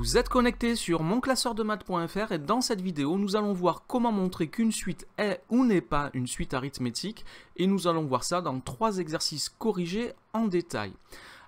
Vous êtes connecté sur monclasseurdemath.fr et dans cette vidéo, nous allons voir comment montrer qu'une suite est ou n'est pas une suite arithmétique et nous allons voir ça dans trois exercices corrigés en détail.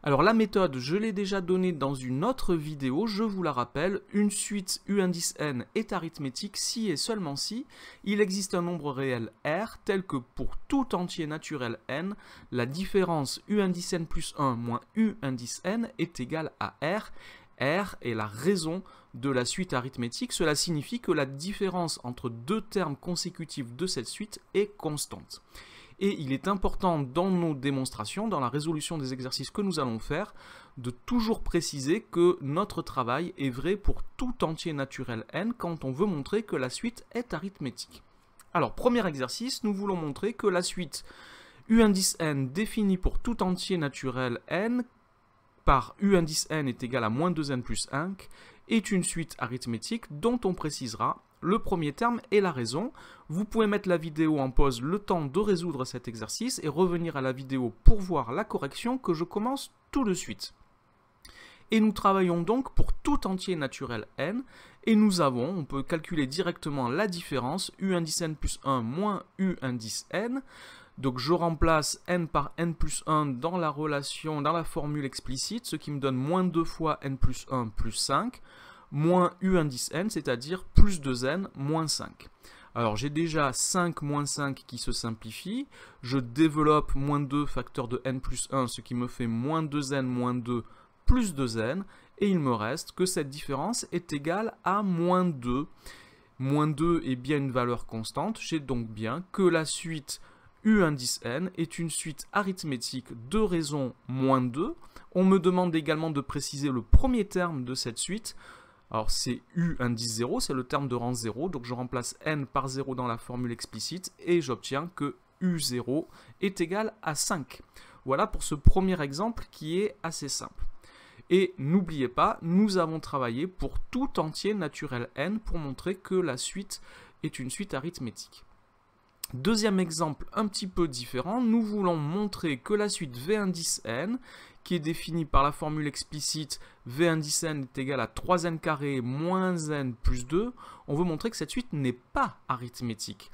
Alors la méthode, je l'ai déjà donnée dans une autre vidéo, je vous la rappelle, une suite U indice n est arithmétique si et seulement si il existe un nombre réel R tel que pour tout entier naturel n, la différence U indice n plus 1 moins U indice n est égale à R R est la raison de la suite arithmétique. Cela signifie que la différence entre deux termes consécutifs de cette suite est constante. Et il est important dans nos démonstrations, dans la résolution des exercices que nous allons faire, de toujours préciser que notre travail est vrai pour tout entier naturel n quand on veut montrer que la suite est arithmétique. Alors, premier exercice, nous voulons montrer que la suite U indice n définie pour tout entier naturel n par U indice n est égal à moins 2n plus 1 est une suite arithmétique dont on précisera le premier terme et la raison. Vous pouvez mettre la vidéo en pause le temps de résoudre cet exercice et revenir à la vidéo pour voir la correction que je commence tout de suite. Et nous travaillons donc pour tout entier naturel n, et nous avons, on peut calculer directement la différence, u indice n plus 1 moins u indice n, donc je remplace n par n plus 1 dans la relation, dans la formule explicite, ce qui me donne moins 2 fois n plus 1 plus 5, moins u indice n, c'est-à-dire plus 2n moins 5. Alors j'ai déjà 5 moins 5 qui se simplifie, je développe moins 2 facteur de n plus 1, ce qui me fait moins 2n moins 2 plus 2n, et il me reste que cette différence est égale à moins 2. Moins 2 est bien une valeur constante, j'ai donc bien que la suite U indice n est une suite arithmétique de raison moins 2. On me demande également de préciser le premier terme de cette suite. Alors c'est U indice 0, c'est le terme de rang 0, donc je remplace n par 0 dans la formule explicite et j'obtiens que U0 est égal à 5. Voilà pour ce premier exemple qui est assez simple. Et n'oubliez pas, nous avons travaillé pour tout entier naturel n pour montrer que la suite est une suite arithmétique. Deuxième exemple un petit peu différent, nous voulons montrer que la suite V indice n, qui est définie par la formule explicite V indice n est égal à 3n carré moins n plus 2, on veut montrer que cette suite n'est pas arithmétique.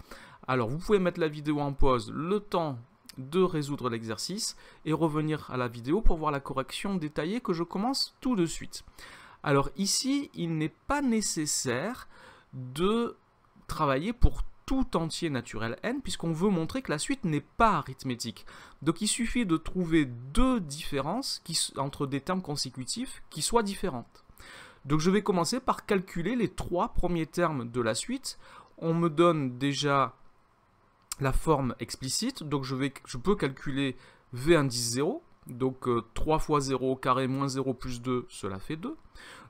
Alors vous pouvez mettre la vidéo en pause le temps de résoudre l'exercice et revenir à la vidéo pour voir la correction détaillée que je commence tout de suite. Alors ici, il n'est pas nécessaire de travailler pour tout entier naturel n, puisqu'on veut montrer que la suite n'est pas arithmétique. Donc il suffit de trouver deux différences qui, entre des termes consécutifs qui soient différentes. Donc je vais commencer par calculer les trois premiers termes de la suite. On me donne déjà la forme explicite, donc je, vais, je peux calculer V indice 0, donc 3 euh, fois 0 au carré moins 0 plus 2, cela fait 2.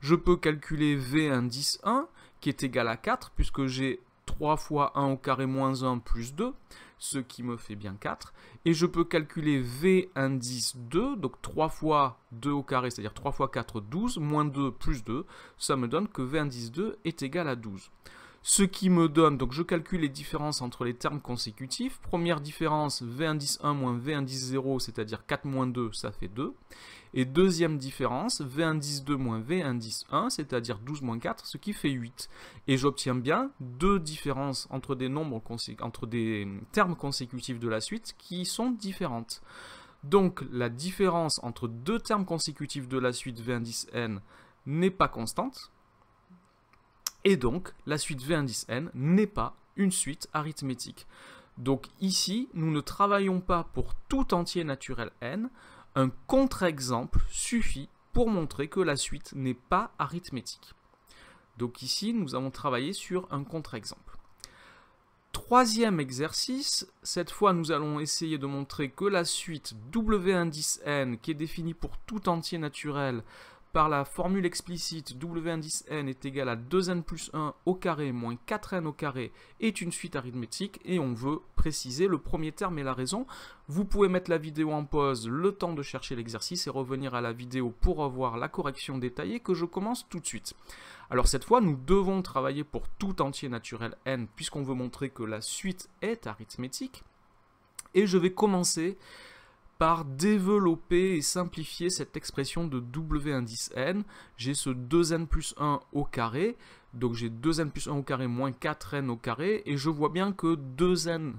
Je peux calculer V indice 1, qui est égal à 4, puisque j'ai 3 fois 1 au carré moins 1 plus 2, ce qui me fait bien 4. Et je peux calculer V indice 2, donc 3 fois 2 au carré, c'est-à-dire 3 fois 4, 12, moins 2 plus 2, ça me donne que V indice 2 est égal à 12. Ce qui me donne, donc je calcule les différences entre les termes consécutifs. Première différence, V indice 1 moins V indice 0, c'est-à-dire 4 moins 2, ça fait 2. Et deuxième différence, V indice 2 moins V indice 1, c'est-à-dire 12 moins 4, ce qui fait 8. Et j'obtiens bien deux différences entre des, nombres entre des termes consécutifs de la suite qui sont différentes. Donc la différence entre deux termes consécutifs de la suite V indice n n'est pas constante, et donc, la suite V indice n n'est pas une suite arithmétique. Donc ici, nous ne travaillons pas pour tout entier naturel n. Un contre-exemple suffit pour montrer que la suite n'est pas arithmétique. Donc ici, nous avons travaillé sur un contre-exemple. Troisième exercice, cette fois nous allons essayer de montrer que la suite W indice n, qui est définie pour tout entier naturel, par la formule explicite w indice n est égal à 2n plus 1 au carré moins 4n au carré est une suite arithmétique et on veut préciser le premier terme et la raison. Vous pouvez mettre la vidéo en pause le temps de chercher l'exercice et revenir à la vidéo pour avoir la correction détaillée que je commence tout de suite. Alors cette fois, nous devons travailler pour tout entier naturel n puisqu'on veut montrer que la suite est arithmétique. Et je vais commencer par développer et simplifier cette expression de W indice n. J'ai ce 2n plus 1 au carré, donc j'ai 2n plus 1 au carré moins 4n au carré, et je vois bien que 2n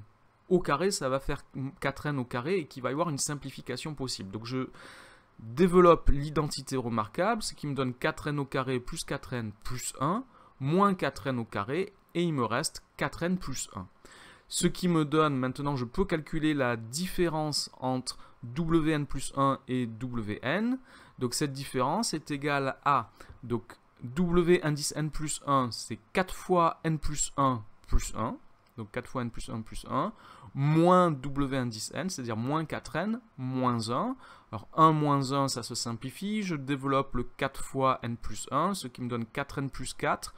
au carré, ça va faire 4n au carré, et qu'il va y avoir une simplification possible. Donc je développe l'identité remarquable, ce qui me donne 4n au carré plus 4n plus 1, moins 4n au carré, et il me reste 4n plus 1. Ce qui me donne, maintenant je peux calculer la différence entre Wn plus 1 et Wn. Donc cette différence est égale à donc, W indice n plus 1, c'est 4 fois n plus 1 plus 1. Donc 4 fois n plus 1 plus 1, moins W indice n, c'est-à-dire moins 4n, moins 1. Alors 1 moins 1, ça se simplifie. Je développe le 4 fois n plus 1, ce qui me donne 4n plus 4,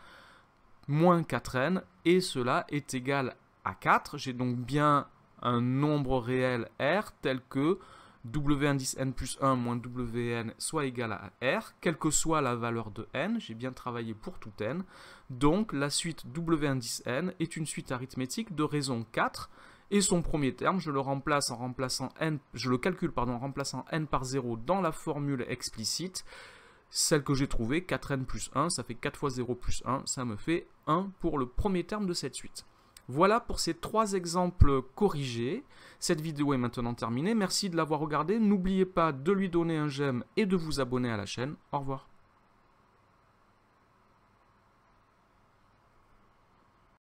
moins 4n. Et cela est égal à 4. J'ai donc bien un nombre réel R tel que W indice n plus 1 moins Wn soit égal à R, quelle que soit la valeur de n, j'ai bien travaillé pour tout n, donc la suite W indice n est une suite arithmétique de raison 4, et son premier terme, je le remplace en remplaçant n, je le calcule pardon, en remplaçant n par 0 dans la formule explicite, celle que j'ai trouvée, 4n plus 1, ça fait 4 fois 0 plus 1, ça me fait 1 pour le premier terme de cette suite. Voilà pour ces trois exemples corrigés. Cette vidéo est maintenant terminée. Merci de l'avoir regardée. N'oubliez pas de lui donner un j'aime et de vous abonner à la chaîne. Au revoir.